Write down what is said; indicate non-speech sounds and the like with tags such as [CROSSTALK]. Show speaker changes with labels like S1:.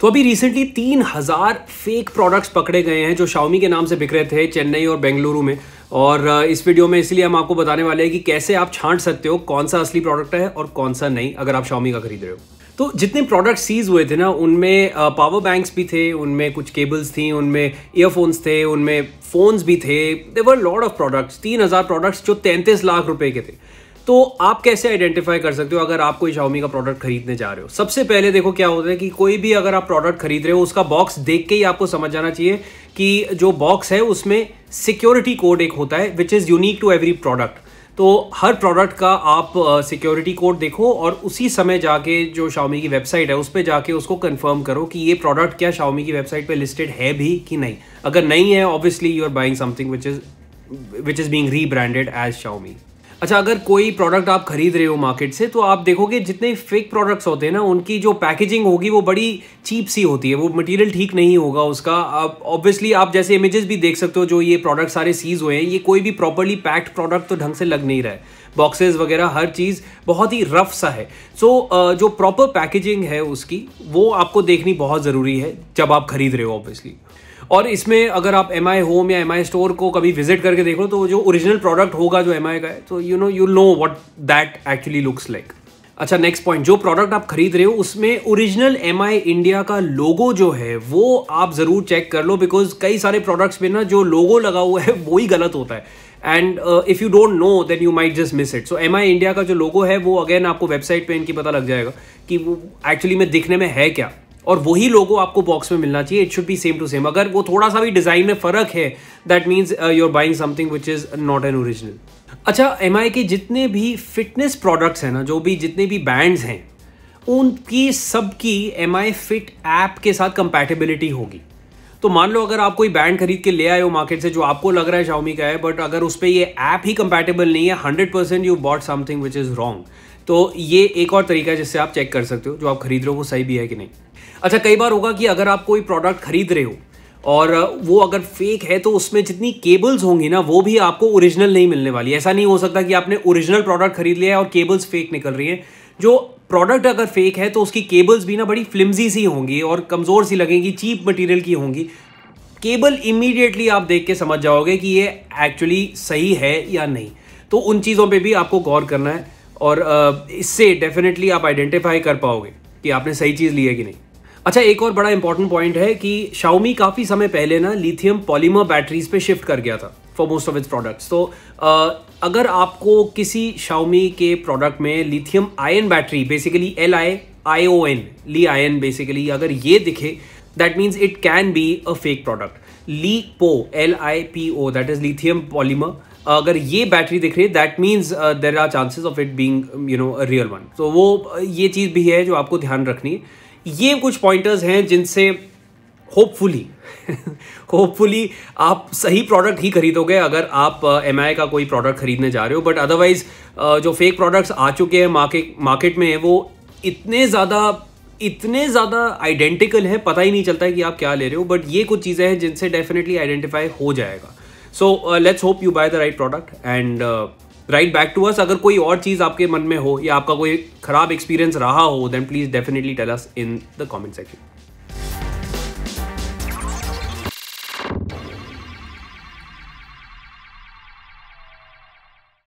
S1: तो अभी रिसेंटली तीन हज़ार फेक प्रोडक्ट्स पकड़े गए हैं जो शाओमी के नाम से बिक रहे थे चेन्नई और बेंगलुरु में और इस वीडियो में इसलिए हम आपको बताने वाले हैं कि कैसे आप छांट सकते हो कौन सा असली प्रोडक्ट है और कौन सा नहीं अगर आप शाओमी का खरीद रहे हो तो जितने प्रोडक्ट सीज हुए थे ना उनमें पावर बैंक्स भी थे उनमें कुछ केबल्स थी उनमें ईयरफोन्स थे उनमें फ़ोन्स भी थे देवर लॉर्ड ऑफ प्रोडक्ट्स तीन हज़ार प्रोडक्ट्स जो तैंतीस लाख रुपए के थे तो आप कैसे आइडेंटिफाई कर सकते हो अगर आप कोई शाओमी का प्रोडक्ट खरीदने जा रहे हो सबसे पहले देखो क्या होता है कि कोई भी अगर आप प्रोडक्ट खरीद रहे हो उसका बॉक्स देख के ही आपको समझ जाना चाहिए कि जो बॉक्स है उसमें सिक्योरिटी कोड एक होता है which is unique to every product तो हर प्रोडक्ट का आप सिक्योरिटी uh, कोड देखो और उसी समय जाके जो शाओमी की वेबसाइट है उस पर जाके उसको कंफर्म करो कि ये प्रोडक्ट क्या शाओमी की वेबसाइट पे लिस्टेड है भी कि नहीं अगर नहीं है obviously you are buying something which is which is being rebranded as Xiaomi अच्छा अगर कोई प्रोडक्ट आप खरीद रहे हो मार्केट से तो आप देखोगे जितने फेक प्रोडक्ट्स होते हैं ना उनकी जो पैकेजिंग होगी वो बड़ी चीप सी होती है वो मटेरियल ठीक नहीं होगा उसका आप ऑब्वियसली आप जैसे इमेजेस भी देख सकते हो जो ये प्रोडक्ट सारे सीज हुए हैं ये कोई भी प्रॉपरली पैक्ड प्रोडक्ट तो ढंग से लग नहीं रहा है बॉक्सेस वगैरह हर चीज़ बहुत ही रफ सा है सो so, जो प्रॉपर पैकेजिंग है उसकी वो आपको देखनी बहुत ज़रूरी है जब आप खरीद रहे हो ऑब्वियसली और इसमें अगर आप एम आई होम या एम आई स्टोर को कभी विजिट करके देख लो तो जो ओरिजिनल प्रोडक्ट होगा जो एम आई का है तो you know you know what that actually looks like अच्छा नेक्स्ट पॉइंट जो प्रोडक्ट आप खरीद रहे हो उसमें ओरिजिनल एम आई इंडिया का लोगो जो है वो आप ज़रूर चेक कर लो बिकॉज कई सारे प्रोडक्ट्स में ना जो लोगो लगा हुआ है वो ही गलत होता है and if you don't know then you might just miss it so M I India का जो लोगो है वो अगेन आपको वेबसाइट पे इनकी पता लग जाएगा कि वो एक्चुअली में दिखने में है क्या और वही लोगो आपको बॉक्स में मिलना चाहिए it should be same to same अगर वो थोड़ा सा भी डिज़ाइन में फ़र्क है that means you buying something which is not an original अच्छा एम के जितने भी फिटनेस प्रोडक्ट्स हैं ना जो भी जितने भी बैंड्स हैं उनकी सबकी एम आई फिट ऐप के साथ कंपैटिबिलिटी होगी तो मान लो अगर आप कोई बैंड खरीद के ले आए हो मार्केट से जो आपको लग रहा है शाओमी का है बट अगर उस पर ये ऐप ही कंपैटिबल नहीं है hundred percent you bought something which is wrong तो ये एक और तरीका है जिससे आप चेक कर सकते हो जो आप खरीद रहे हो वो सही भी है कि नहीं अच्छा कई बार होगा कि अगर आप कोई प्रोडक्ट खरीद रहे हो और वो अगर फेक है तो उसमें जितनी केबल्स होंगी ना वो भी आपको ओरिजिनल नहीं मिलने वाली ऐसा नहीं हो सकता कि आपने ओरिजिनल प्रोडक्ट खरीद लिया है और केबल्स फेक निकल रही हैं जो प्रोडक्ट अगर फेक है तो उसकी केबल्स भी ना बड़ी फ्लिमजी सी होंगी और कमज़ोर सी लगेंगी चीप मटेरियल की होंगी केबल इमीडिएटली आप देख के समझ जाओगे कि ये एक्चुअली सही है या नहीं तो उन चीज़ों पर भी आपको गौर करना है और इससे डेफिनेटली आप आइडेंटिफाई कर पाओगे कि आपने सही चीज़ ली है कि नहीं अच्छा एक और बड़ा इंपॉर्टेंट पॉइंट है कि शाओमी काफ़ी समय पहले ना लिथियम पॉलीमर बैटरीज पे शिफ्ट कर गया था for most of its products तो आ, अगर आपको किसी शाओमी के प्रोडक्ट में lithium ion battery basically L I I O N li ion basically अगर ये दिखे that means it can be a fake product li po L I P O that is lithium polymer अगर ये battery दिख रही है that means there are chances of it being you know real one तो वो ये चीज़ भी है जो आपको ध्यान रखनी है ये कुछ पॉइंटर्स हैं जिनसे होपफुली होपफुली [LAUGHS] आप सही प्रोडक्ट ही खरीदोगे अगर आप एम uh, का कोई प्रोडक्ट खरीदने जा रहे हो बट अदरवाइज uh, जो फेक प्रोडक्ट्स आ चुके हैं मार्केट मार्केट में वो इतने ज़्यादा इतने ज़्यादा आइडेंटिकल हैं पता ही नहीं चलता है कि आप क्या ले रहे हो बट ये कुछ चीज़ें हैं जिनसे डेफिनेटली आइडेंटिफाई हो जाएगा so let's hope you buy the right product and write back to us अगर कोई और चीज़ आपके मन में हो या आपका कोई ख़राब एक्सपीरियंस रहा हो then please definitely tell us in the comment section